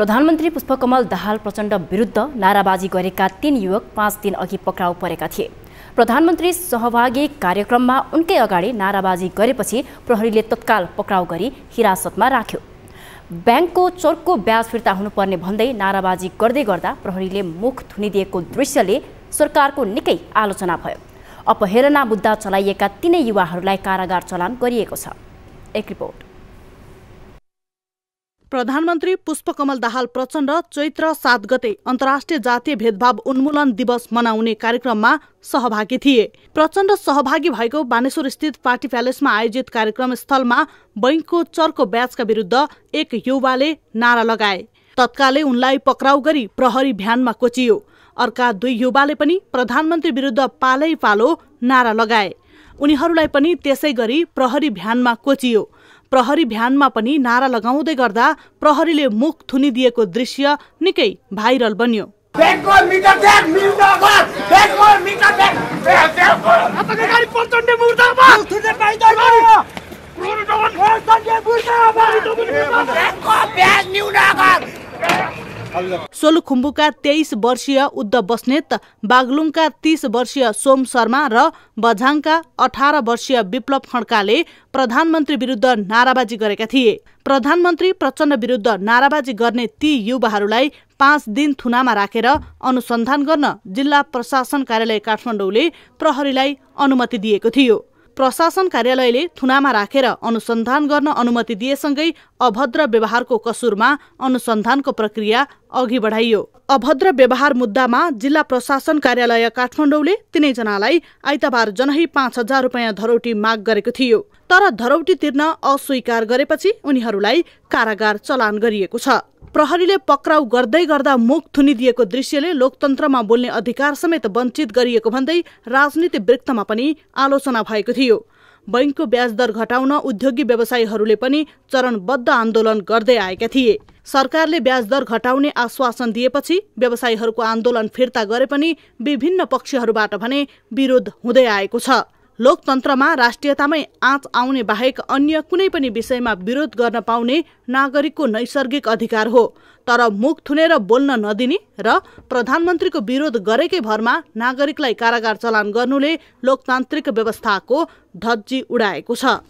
प्रधानमन्त्री पुष्पकमल दाहाल प्रचण्ड विरुद्ध नाराबाजी गरेका तीन युवक पाँच दिन अघि पक्राउ परेका थिए प्रधानमन्त्री सहभागी कार्यक्रममा उनकै अगाडि नाराबाजी गरेपछि प्रहरीले तत्काल पक्राउ गरी हिरासतमा राख्यो ब्याङ्कको चर्को ब्याज फिर्ता हुनुपर्ने भन्दै नाराबाजी गर्दै गर्दा प्रहरीले मुख थुनिदिएको दृश्यले सरकारको निकै आलोचना भयो अपहेरना मुद्दा चलाइएका तिनै युवाहरूलाई कारागार चलान गरिएको छ एक रिपोर्ट प्रधानमन्त्री पुष्पकमल दाहाल प्रचण्ड चैत्र सात गते अन्तर्राष्ट्रिय जातीय भेदभाव उन्मूलन दिवस मनाउने कार्यक्रममा सहभागी थिए प्रचण्ड सहभागी भएको बानेश्वर स्थित पार्टी प्यालेसमा आयोजित कार्यक्रम स्थलमा बैङ्कको चर्को ब्याजका विरुद्ध एक युवाले नारा लगाए तत्कालै उनलाई पक्राउ गरी प्रहरी भ्यानमा कोचियो अर्का दुई युवाले पनि प्रधानमन्त्री विरुद्ध पालै पालो नारा लगाए उनीहरूलाई पनि त्यसै गरी प्रहरी भ्यानमा कोचियो प्रहरी भ्यानमा पनि नारा लगाउँदै गर्दा प्रहरीले मुख थुनिदिएको दृश्य निकै भाइरल बन्यो सोलुखुम्बुका तेइस वर्षीय उद्धव बस्नेत बागलुङका तीस वर्षीय सोम शर्मा र बझाङका अठार वर्षीय विप्लव खड्काले प्रधानमन्त्री विरुद्ध नाराबाजी गरेका थिए प्रधानमन्त्री प्रचण्ड विरुद्ध नाराबाजी गर्ने ती युवाहरूलाई पाँच दिन थुनामा राखेर रा, अनुसन्धान गर्न जिल्ला प्रशासन कार्यालय काठमाडौँले प्रहरीलाई अनुमति दिएको थियो प्रशासन कार्यालयले थुनामा राखेर रा, अनुसन्धान गर्न अनुमति दिएसँगै अभद्र व्यवहारको कसुरमा अनुसन्धानको प्रक्रिया अघि बढाइयो अभद्र व्यवहार मुद्दामा जिल्ला प्रशासन कार्यालय काठमाडौँले तिनैजनालाई आइतबार जनै पाँच हजार रुपियाँ धरौटी माग गरेको थियो तर धरौटी तिर्न अस्वीकार गरेपछि उनीहरूलाई कारागार चलान गरिएको छ प्रहरीले पक्राउ गर्दै गर्दा मुख थुनिदिएको दृश्यले लोकतन्त्रमा बोल्ने अधिकार समेत वञ्चित गरिएको भन्दै राजनीति वृत्तमा पनि आलोचना भएको थियो बैङ्कको ब्याज दर घटाउन उद्योगी व्यवसायीहरूले पनि चरणबद्ध आन्दोलन गर्दै आएका थिए सरकारले ब्याज दर घटाउने आश्वासन दिएपछि व्यवसायीहरूको आन्दोलन फिर्ता गरे पनि विभिन्न पक्षहरूबाट भने विरोध हुँदै आएको छ लोकतन्त्रमा राष्ट्रियतामै आँच आउने बाहेक अन्य कुनै पनि विषयमा विरोध गर्न पाउने नागरिकको नैसर्गिक अधिकार हो तर मुख थुनेर बोल्न नदिने र प्रधानमन्त्रीको विरोध गरेकै भरमा नागरिकलाई कारागार चलान गर्नुले लोकतान्त्रिक व्यवस्थाको धज्जी उडाएको छ